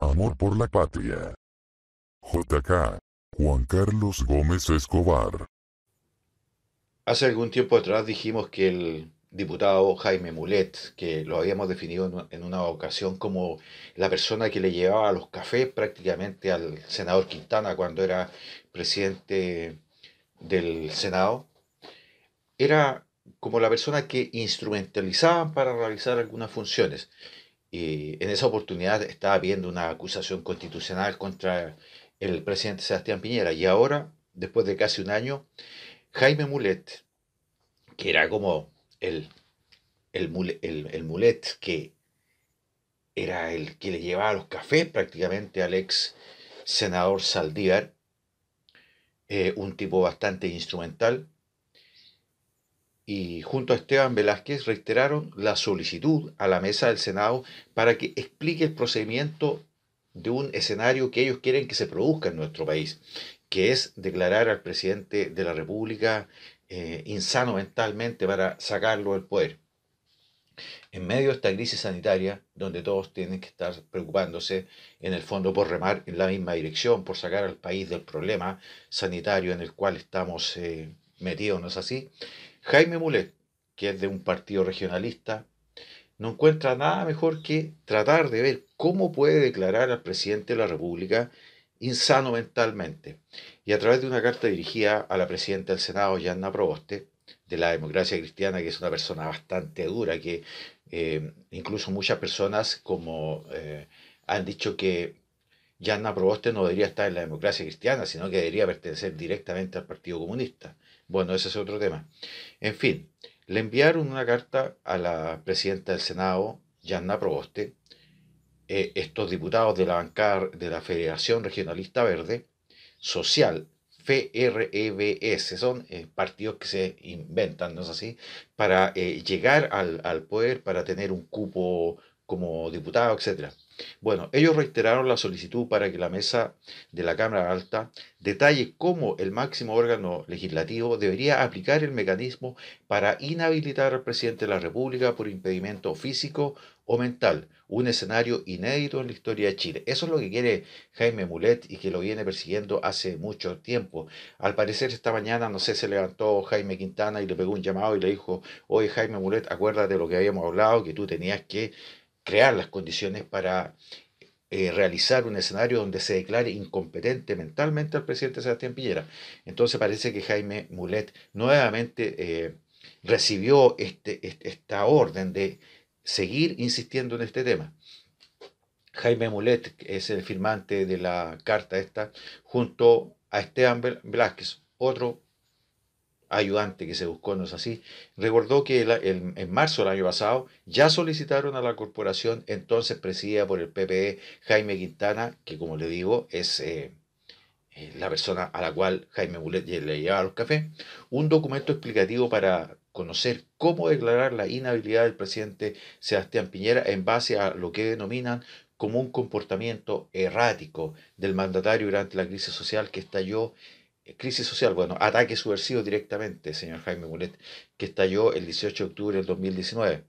Amor por la patria. JK. Juan Carlos Gómez Escobar. Hace algún tiempo atrás dijimos que el diputado Jaime Mulet, que lo habíamos definido en una ocasión como la persona que le llevaba los cafés prácticamente al senador Quintana cuando era presidente del Senado, era como la persona que instrumentalizaban para realizar algunas funciones. Y en esa oportunidad estaba habiendo una acusación constitucional contra el presidente Sebastián Piñera. Y ahora, después de casi un año, Jaime Mulet, que era como el, Mulet que era el que le llevaba los cafés prácticamente al ex senador Saldívar, eh, un tipo bastante instrumental, y junto a Esteban Velázquez reiteraron la solicitud a la mesa del Senado para que explique el procedimiento de un escenario que ellos quieren que se produzca en nuestro país, que es declarar al presidente de la República eh, insano mentalmente para sacarlo del poder. En medio de esta crisis sanitaria, donde todos tienen que estar preocupándose, en el fondo, por remar en la misma dirección, por sacar al país del problema sanitario en el cual estamos eh, metido, ¿no es así? Jaime Mulet, que es de un partido regionalista, no encuentra nada mejor que tratar de ver cómo puede declarar al presidente de la República insano mentalmente. Y a través de una carta dirigida a la presidenta del Senado, Yanna Proboste, de la democracia cristiana, que es una persona bastante dura, que eh, incluso muchas personas como eh, han dicho que Yanna Proboste no debería estar en la democracia cristiana, sino que debería pertenecer directamente al Partido Comunista. Bueno, ese es otro tema. En fin, le enviaron una carta a la presidenta del Senado, Yanna Proboste, eh, estos diputados de la bancada de la Federación Regionalista Verde, Social, FREBS, son eh, partidos que se inventan, ¿no es así?, para eh, llegar al, al poder, para tener un cupo como diputado, etcétera. Bueno, ellos reiteraron la solicitud para que la mesa de la Cámara Alta detalle cómo el máximo órgano legislativo debería aplicar el mecanismo para inhabilitar al presidente de la República por impedimento físico o mental, un escenario inédito en la historia de Chile. Eso es lo que quiere Jaime Mulet y que lo viene persiguiendo hace mucho tiempo. Al parecer esta mañana, no sé, se levantó Jaime Quintana y le pegó un llamado y le dijo, oye Jaime Mulet, acuérdate de lo que habíamos hablado, que tú tenías que crear las condiciones para eh, realizar un escenario donde se declare incompetente mentalmente al presidente Sebastián Piñera. Entonces parece que Jaime Mulet nuevamente eh, recibió este, este, esta orden de seguir insistiendo en este tema. Jaime Mulet es el firmante de la carta esta, junto a Esteban Velázquez, otro ayudante que se buscó, ¿no es así? Recordó que en marzo del año pasado ya solicitaron a la corporación entonces presidida por el PPE Jaime Quintana, que como le digo es eh, eh, la persona a la cual Jaime Bulet le llevaba los cafés, un documento explicativo para conocer cómo declarar la inhabilidad del presidente Sebastián Piñera en base a lo que denominan como un comportamiento errático del mandatario durante la crisis social que estalló crisis social, bueno, ataque subversivo directamente, señor Jaime Mulet, que estalló el 18 de octubre del 2019.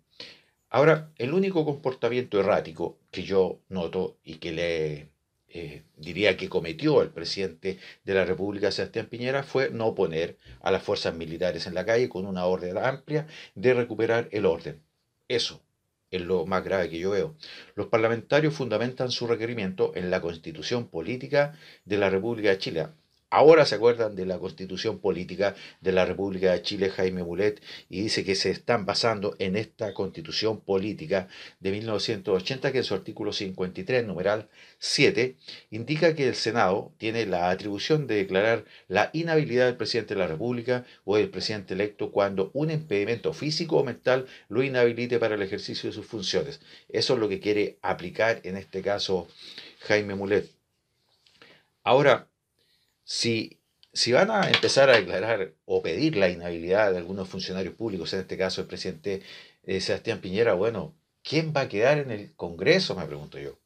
Ahora, el único comportamiento errático que yo noto y que le eh, diría que cometió el presidente de la República, Sebastián Piñera, fue no poner a las fuerzas militares en la calle con una orden amplia de recuperar el orden. Eso es lo más grave que yo veo. Los parlamentarios fundamentan su requerimiento en la constitución política de la República de Chile, Ahora se acuerdan de la constitución política de la República de Chile, Jaime Mulet, y dice que se están basando en esta constitución política de 1980, que en su artículo 53, numeral 7, indica que el Senado tiene la atribución de declarar la inhabilidad del presidente de la República o del presidente electo cuando un impedimento físico o mental lo inhabilite para el ejercicio de sus funciones. Eso es lo que quiere aplicar en este caso Jaime Mulet. Ahora, si, si van a empezar a declarar o pedir la inhabilidad de algunos funcionarios públicos, en este caso el presidente eh, Sebastián Piñera, bueno, ¿quién va a quedar en el Congreso? Me pregunto yo.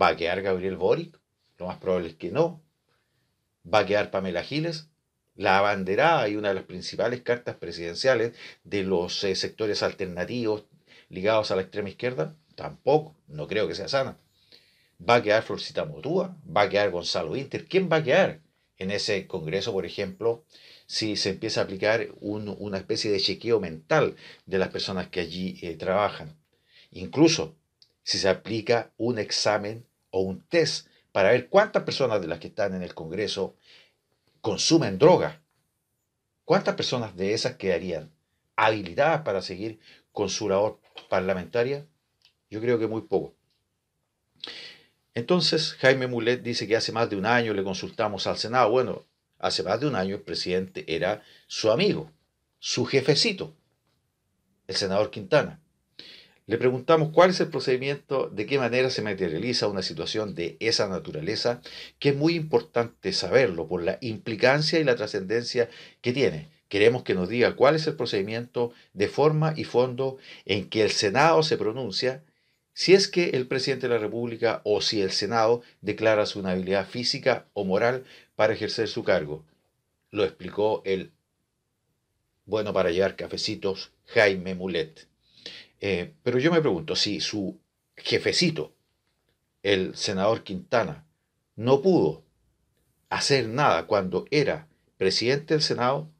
¿Va a quedar Gabriel Boric? Lo más probable es que no. ¿Va a quedar Pamela Giles? La abanderada y una de las principales cartas presidenciales de los eh, sectores alternativos ligados a la extrema izquierda, tampoco, no creo que sea sana. ¿Va a quedar Florcita Motúa? ¿Va a quedar Gonzalo Inter? ¿Quién va a quedar? en ese Congreso, por ejemplo, si se empieza a aplicar una especie de chequeo mental de las personas que allí eh, trabajan. Incluso si se aplica un examen o un test para ver cuántas personas de las que están en el Congreso consumen droga. ¿Cuántas personas de esas quedarían habilitadas para seguir con su labor parlamentaria? Yo creo que muy poco. Entonces, Jaime Mulet dice que hace más de un año le consultamos al Senado. Bueno, hace más de un año el presidente era su amigo, su jefecito, el senador Quintana. Le preguntamos cuál es el procedimiento, de qué manera se materializa una situación de esa naturaleza, que es muy importante saberlo por la implicancia y la trascendencia que tiene. Queremos que nos diga cuál es el procedimiento de forma y fondo en que el Senado se pronuncia si es que el presidente de la República o si el Senado declara su inhabilidad física o moral para ejercer su cargo. Lo explicó el bueno para llevar cafecitos Jaime Mulet. Eh, pero yo me pregunto si su jefecito, el senador Quintana, no pudo hacer nada cuando era presidente del Senado,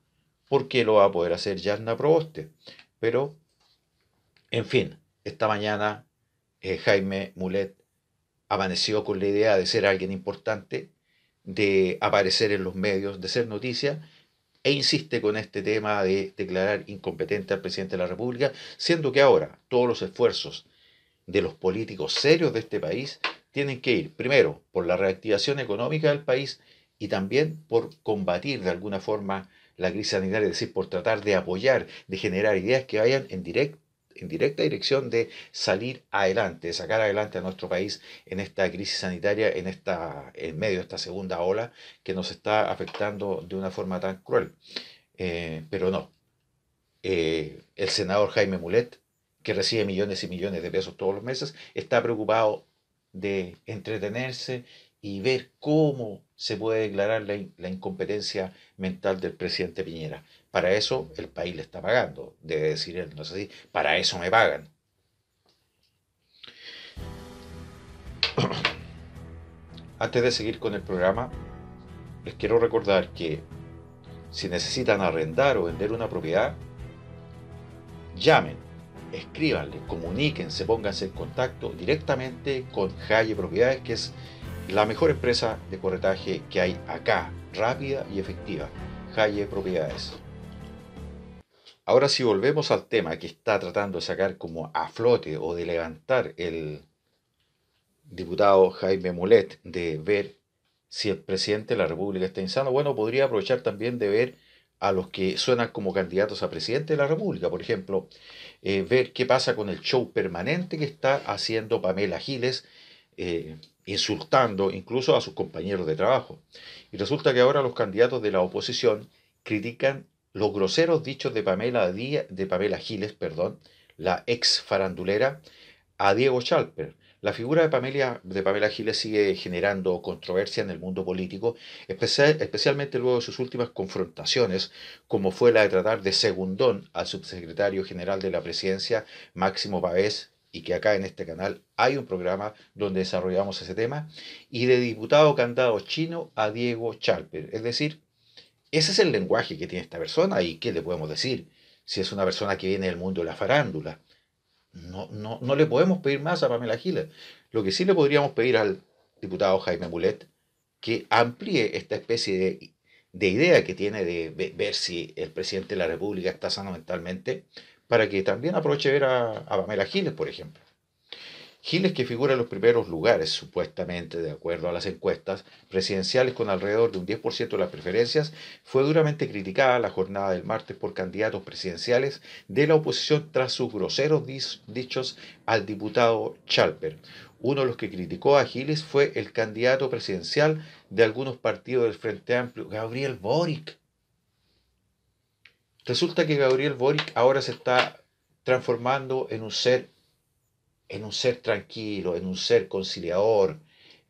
¿por qué lo va a poder hacer Yarna Proboste? Pero, en fin, esta mañana eh, Jaime Mulet amaneció con la idea de ser alguien importante, de aparecer en los medios, de ser noticia, e insiste con este tema de declarar incompetente al presidente de la República, siendo que ahora todos los esfuerzos de los políticos serios de este país tienen que ir, primero, por la reactivación económica del país y también por combatir de alguna forma la crisis sanitaria, es decir, por tratar de apoyar, de generar ideas que vayan en directo en directa dirección de salir adelante, de sacar adelante a nuestro país en esta crisis sanitaria, en, esta, en medio de esta segunda ola que nos está afectando de una forma tan cruel. Eh, pero no. Eh, el senador Jaime Mulet, que recibe millones y millones de pesos todos los meses, está preocupado de entretenerse y ver cómo se puede declarar la, incompetencia mental del presidente Piñera. Para eso el país le está pagando, debe decir él, no sé para eso me pagan. Antes de seguir con el programa, les quiero recordar que si necesitan arrendar o vender una propiedad, llamen, escríbanle, comuníquense, pónganse en contacto directamente con Jaye Propiedades, que es la mejor empresa de corretaje que hay acá, rápida y efectiva. Jalle Propiedades. Ahora si volvemos al tema que está tratando de sacar como a flote o de levantar el diputado Jaime Mulet de ver si el presidente de la República está insano, bueno, podría aprovechar también de ver a los que suenan como candidatos a presidente de la República, por ejemplo, eh, ver qué pasa con el show permanente que está haciendo Pamela Giles, eh, insultando incluso a sus compañeros de trabajo. Y resulta que ahora los candidatos de la oposición critican los groseros dichos de Pamela, Díaz, de Pamela Giles, perdón, la ex farandulera, a Diego Chalper. La figura de Pamela, de Pamela Giles sigue generando controversia en el mundo político, especialmente luego de sus últimas confrontaciones, como fue la de tratar de segundón al subsecretario general de la presidencia, Máximo Páez, y que acá en este canal hay un programa donde desarrollamos ese tema, y de diputado candado chino a Diego Charper... Es decir, ese es el lenguaje que tiene esta persona y qué le podemos decir si es una persona que viene del mundo de la farándula. No, no, no le podemos pedir más a Pamela Gila Lo que sí le podríamos pedir al diputado Jaime Mulet que amplíe esta especie de, de idea que tiene de ver si el presidente de la República está sano mentalmente para que también aproveche ver a, a Pamela Giles, por ejemplo. Giles, que figura en los primeros lugares, supuestamente, de acuerdo a las encuestas presidenciales, con alrededor de un 10% de las preferencias, fue duramente criticada la jornada del martes por candidatos presidenciales de la oposición tras sus groseros dichos al diputado Chalper. Uno de los que criticó a Giles fue el candidato presidencial de algunos partidos del Frente Amplio, Gabriel Boric. Resulta que Gabriel Boric ahora se está transformando en un ser, en un ser tranquilo, en un ser conciliador,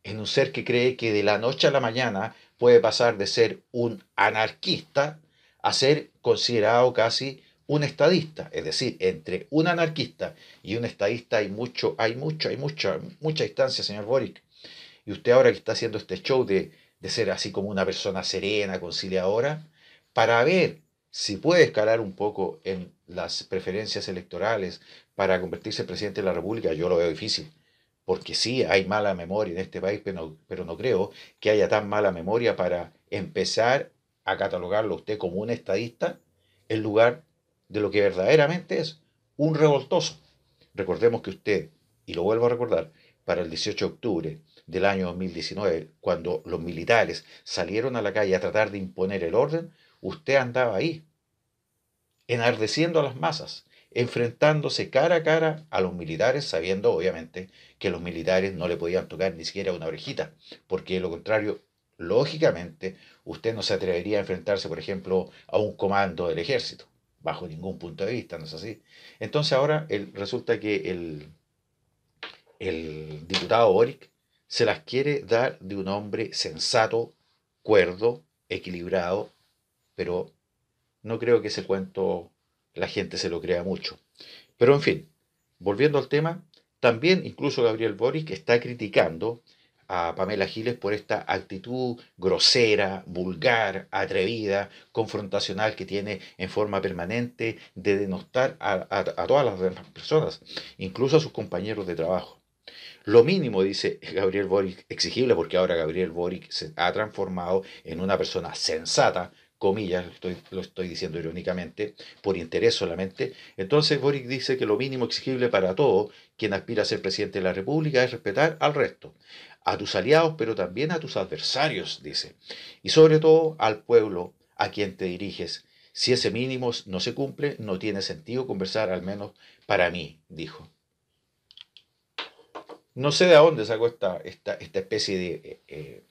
en un ser que cree que de la noche a la mañana puede pasar de ser un anarquista a ser considerado casi un estadista, es decir, entre un anarquista y un estadista hay mucho, hay mucho, hay mucha, mucha distancia, señor Boric. Y usted ahora que está haciendo este show de, de ser así como una persona serena, conciliadora, para ver si puede escalar un poco en las preferencias electorales para convertirse en presidente de la República, yo lo veo difícil. Porque sí, hay mala memoria en este país, pero no, creo que haya tan mala memoria para empezar a catalogarlo usted como un estadista en lugar de lo que verdaderamente es un revoltoso. Recordemos que usted, y lo vuelvo a recordar, para el 18 de octubre del año 2019, cuando los militares salieron a la calle a tratar de imponer el orden, usted andaba ahí enardeciendo a las masas, enfrentándose cara a cara a los militares, sabiendo obviamente que los militares no le podían tocar ni siquiera una orejita, porque de lo contrario, lógicamente, usted no se atrevería a enfrentarse, por ejemplo, a un comando del ejército, bajo ningún punto de vista, ¿no es así? Entonces ahora resulta que el, el diputado Boric se las quiere dar de un hombre sensato, cuerdo, equilibrado, pero no creo que ese cuento la gente se lo crea mucho. Pero en fin, volviendo al tema, también incluso Gabriel Boric está criticando a Pamela Giles por esta actitud grosera, vulgar, atrevida, confrontacional que tiene en forma permanente de denostar a, todas las demás personas, incluso a sus compañeros de trabajo. Lo mínimo, dice Gabriel Boric, exigible, porque ahora Gabriel Boric se ha transformado en una persona sensata, comillas, lo estoy, lo estoy diciendo irónicamente, por interés solamente. Entonces Boric dice que lo mínimo exigible para todo quien aspira a ser presidente de la República es respetar al resto, a tus aliados, pero también a tus adversarios, dice, y sobre todo al pueblo a quien te diriges. Si ese mínimo no se cumple, no tiene sentido conversar, al menos para mí, dijo. No sé de dónde sacó esta, esta, especie de eh, eh,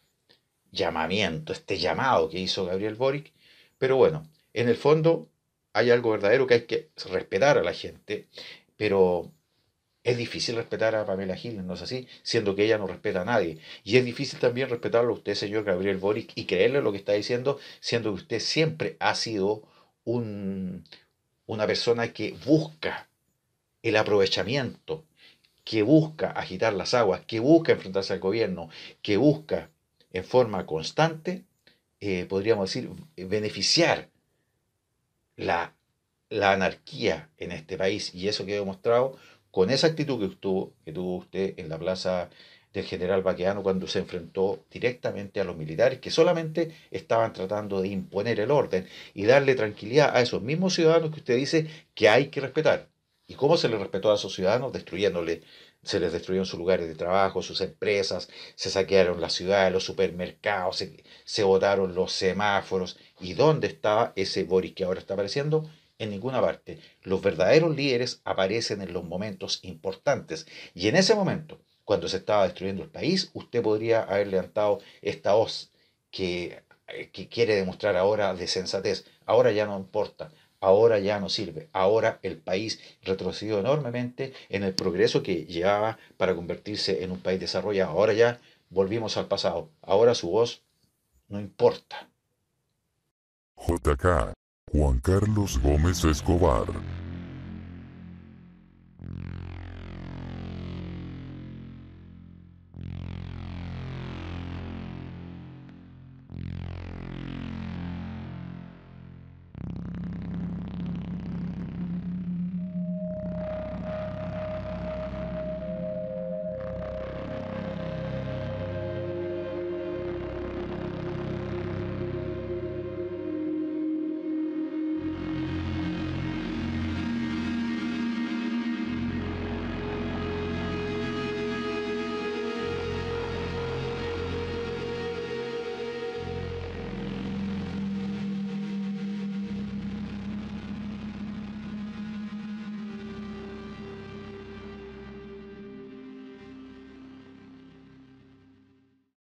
llamamiento, este llamado que hizo Gabriel Boric, pero bueno, en el fondo hay algo verdadero que hay que respetar a la gente, pero es difícil respetar a Pamela Giles, ¿no es así? Siendo que ella no respeta a nadie. Y es difícil también respetarlo a usted, señor Gabriel Boric, y creerle lo que está diciendo, siendo que usted siempre ha sido una persona que busca el aprovechamiento, que busca agitar las aguas, que busca enfrentarse al gobierno, que busca en forma constante eh, podríamos decir, eh, beneficiar la, anarquía en este país. Y eso que he demostrado con esa actitud que, tuvo, que tuvo usted en la plaza del general Baqueano cuando se enfrentó directamente a los militares que solamente estaban tratando de imponer el orden y darle tranquilidad a esos mismos ciudadanos que usted dice que hay que respetar. ¿Y cómo se le respetó a esos ciudadanos? Destruyéndole se les destruyeron sus lugares de trabajo, sus empresas, se saquearon las ciudades, los supermercados, se, se botaron los semáforos. ¿Y dónde estaba ese Boris que ahora está apareciendo? en ninguna parte. Los verdaderos líderes aparecen en los momentos importantes. Y en ese momento, cuando se estaba destruyendo el país, usted podría haber levantado esta voz eh, que quiere demostrar ahora de sensatez. Ahora ya no importa ahora ya no sirve. Ahora el país retrocedió enormemente en el progreso que llevaba para convertirse en un país desarrollado. Ahora ya volvimos al pasado. Ahora su voz no importa. JK, Juan Carlos Gómez Escobar.